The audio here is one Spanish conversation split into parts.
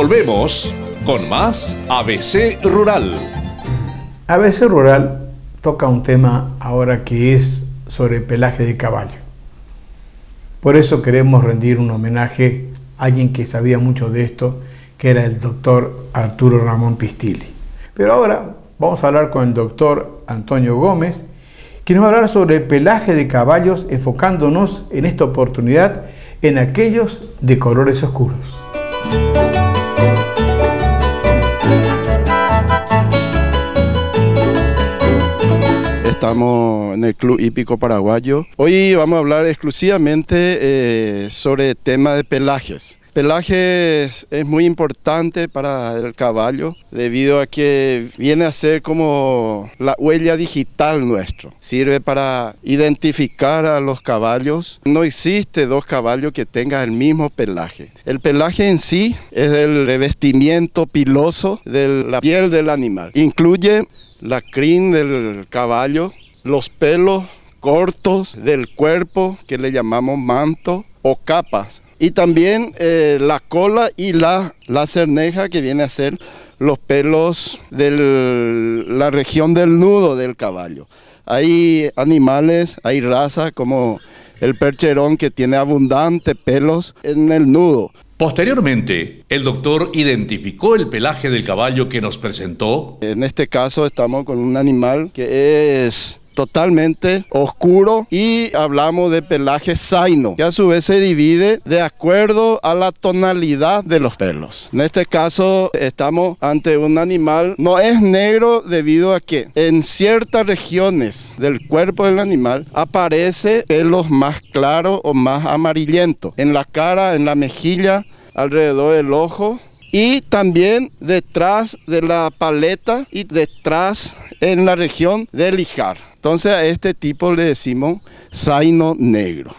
Volvemos con más ABC Rural. ABC Rural toca un tema ahora que es sobre pelaje de caballo. Por eso queremos rendir un homenaje a alguien que sabía mucho de esto, que era el doctor Arturo Ramón Pistilli. Pero ahora vamos a hablar con el doctor Antonio Gómez, que nos va a hablar sobre pelaje de caballos, enfocándonos en esta oportunidad en aquellos de colores oscuros. Estamos en el Club Hípico Paraguayo. Hoy vamos a hablar exclusivamente eh, sobre el tema de pelajes. Pelaje es, es, muy importante para el caballo debido a que viene a ser como la huella digital nuestro. Sirve para identificar a los caballos. No existe dos caballos que tengan el mismo pelaje. El pelaje en sí es el revestimiento piloso de la piel del animal. Incluye la crin del caballo, los pelos cortos del cuerpo que le llamamos manto o capas y también eh, la cola y la, la cerneja que viene a ser los pelos de la región del nudo del caballo. Hay animales, hay razas como el percherón que tiene abundante pelos en el nudo. Posteriormente, el doctor identificó el pelaje del caballo que nos presentó. En este caso estamos con un animal que es totalmente oscuro y hablamos de pelaje saino... que a su vez se divide de acuerdo a la tonalidad de los pelos. En este caso estamos ante un animal, no es negro debido a que en ciertas regiones del cuerpo del animal aparece pelos más claros o más amarillentos, en la cara, en la mejilla, alrededor del ojo y también detrás de la paleta y detrás en la región de Lijar. Entonces a este tipo le decimos zaino negro.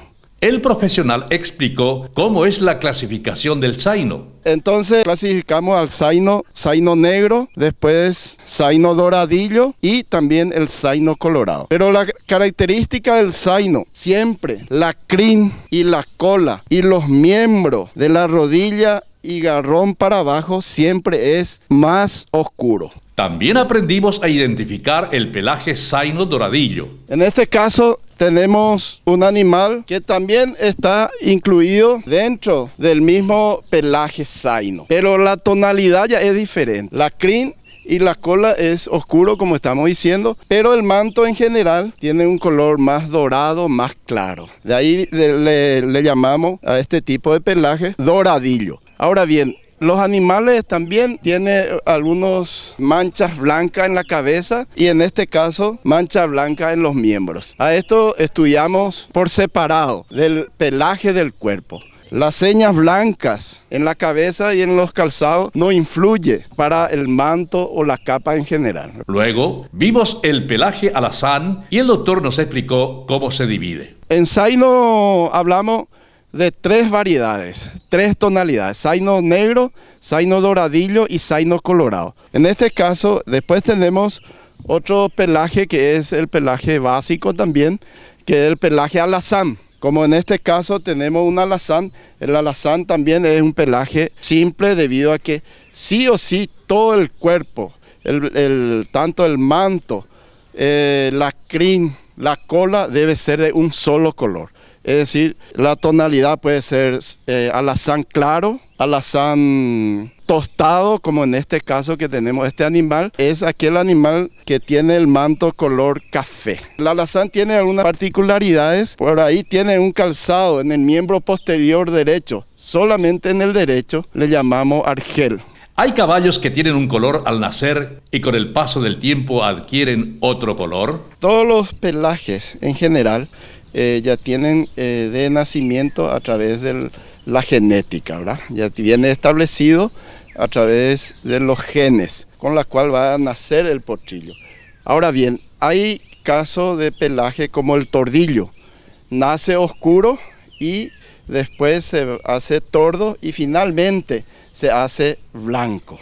El profesional explicó cómo es la clasificación del zaino. Entonces clasificamos al zaino, zaino negro, después zaino doradillo y también el zaino colorado. Pero la característica del zaino, siempre la crin y la cola y los miembros de la rodilla y garrón para abajo siempre es más oscuro. También aprendimos a identificar el pelaje zaino doradillo. En este caso tenemos un animal que también está incluido dentro del mismo pelaje zaino, pero la tonalidad ya es diferente. La crin y la cola es oscuro como estamos diciendo, pero el manto en general tiene un color más dorado, más claro. De ahí le, le llamamos a este tipo de pelaje doradillo. Ahora bien, los animales también tienen algunas manchas blancas en la cabeza y en este caso mancha blanca en los miembros. A esto estudiamos por separado del pelaje del cuerpo. Las señas blancas en la cabeza y en los calzados no influye para el manto o la capa en general. Luego vimos el pelaje alazán y el doctor nos explicó cómo se divide. En Zaino hablamos de tres variedades, tres tonalidades, ...saino negro, saino doradillo y saino colorado. En este caso, después tenemos otro pelaje que es el pelaje básico también, que es el pelaje alazán. Como en este caso tenemos un alazán, el alazán también es un pelaje simple debido a que sí o sí todo el cuerpo, el, tanto el manto, eh, la crin, la cola debe ser de un solo color. Es decir, la tonalidad puede ser eh, alazán claro, alazán tostado, como en este caso que tenemos este animal, es aquel animal que tiene el manto color café. El alazán tiene algunas particularidades, por ahí tiene un calzado en el miembro posterior derecho, solamente en el derecho le llamamos argel. Hay caballos que tienen un color al nacer y con el paso del tiempo adquieren otro color. Todos los pelajes en general eh, ya tienen eh, de nacimiento a través de la genética, Ya viene establecido a través de los genes con los cual va a nacer el potrillo. Ahora bien, hay casos de pelaje como el tordillo. Nace oscuro y después se hace tordo y finalmente se hace blanco.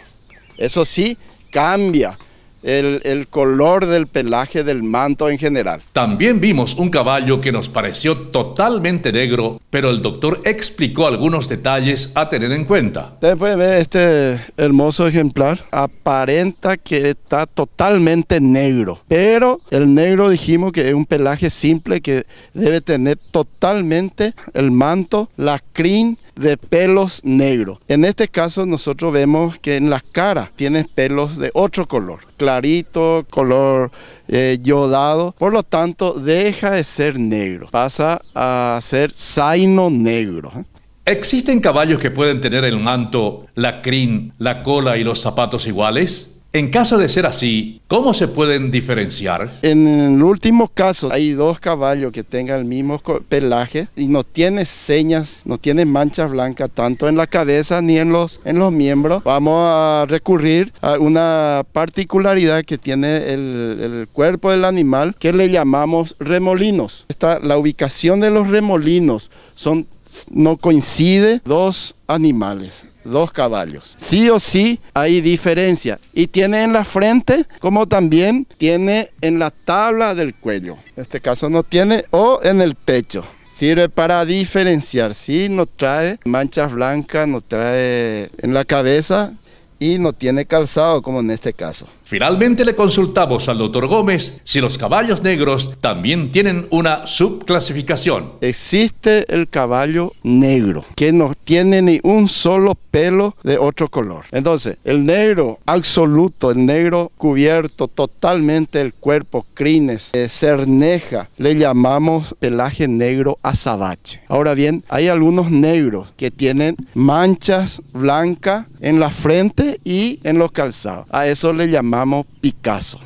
Eso sí, cambia el, color del pelaje del manto en general. También vimos un caballo que nos pareció totalmente negro, pero el doctor explicó algunos detalles a tener en cuenta. Ustedes pueden ver este hermoso ejemplar. Aparenta que está totalmente negro, pero el negro dijimos que es un pelaje simple que debe tener totalmente el manto, la crin, de pelos negros. En este caso nosotros vemos que en las caras tienen pelos de otro color, clarito, color eh, yodado, por lo tanto deja de ser negro, pasa a ser zaino negro. ¿Existen caballos que pueden tener el manto, la crin, la cola y los zapatos iguales? En caso de ser así, ¿cómo se pueden diferenciar? En el último caso, hay dos caballos que tengan el mismo pelaje y no tiene señas, no tiene manchas blancas tanto en la cabeza ni en los, en los miembros. Vamos a recurrir a una particularidad que tiene el, el cuerpo del animal que le llamamos remolinos. Esta, la ubicación de los remolinos son no coincide dos animales dos caballos. Sí o sí hay diferencia. Y tiene en la frente, como también tiene en la tabla del cuello. En este caso no tiene, o en el pecho. Sirve para diferenciar, Si no trae manchas blancas, no trae en la cabeza, y no tiene calzado como en este caso. Finalmente le consultamos al doctor Gómez si los caballos negros también tienen una subclasificación. Existe el caballo negro que no tiene ni un solo pelo de otro color. Entonces, el negro absoluto, el negro cubierto totalmente el cuerpo, crines, eh, cerneja, le llamamos pelaje negro azabache. Ahora bien, hay algunos negros que tienen manchas blancas en la frente y en los calzados. A eso le llamamos Picasso.